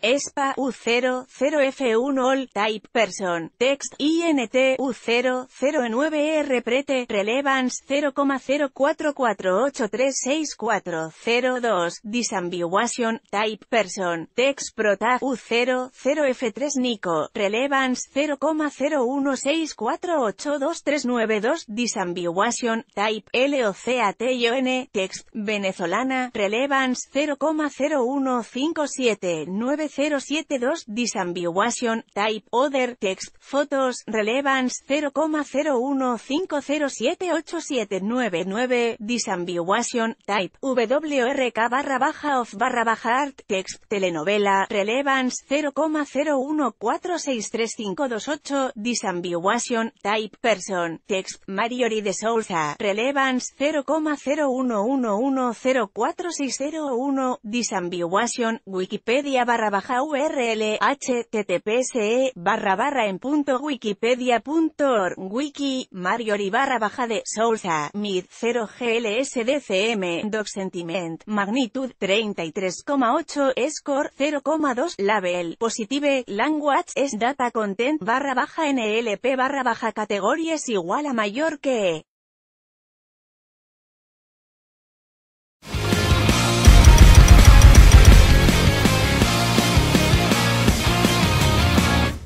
ESPA U00F1 All Type Person, Text INT U009R Prete Relevance 0,044836402 Disambiguation Type Person, Text prota U00F3 Nico Relevance 0,016482392 Disambiguation Type LOCATION Text Venezolana Relevance 0,01579 0.72 Disambiguation, Type Other, Text, Photos, Relevance 0,015078799 Disambiguation, Type, WRK barra baja of barra baja art, Text, Telenovela, Relevance 0.01463528 Disambiguation, Type, Person, Text, Mariori de Souza, Relevance 0,011104601 Disambiguation, Wikipedia barra url https e barra barra en punto wiki mariori barra baja de Sousa mid 0 glsdcm doc sentiment magnitud 33,8 score 0,2 label positive language es data content barra baja nlp barra baja es igual a mayor que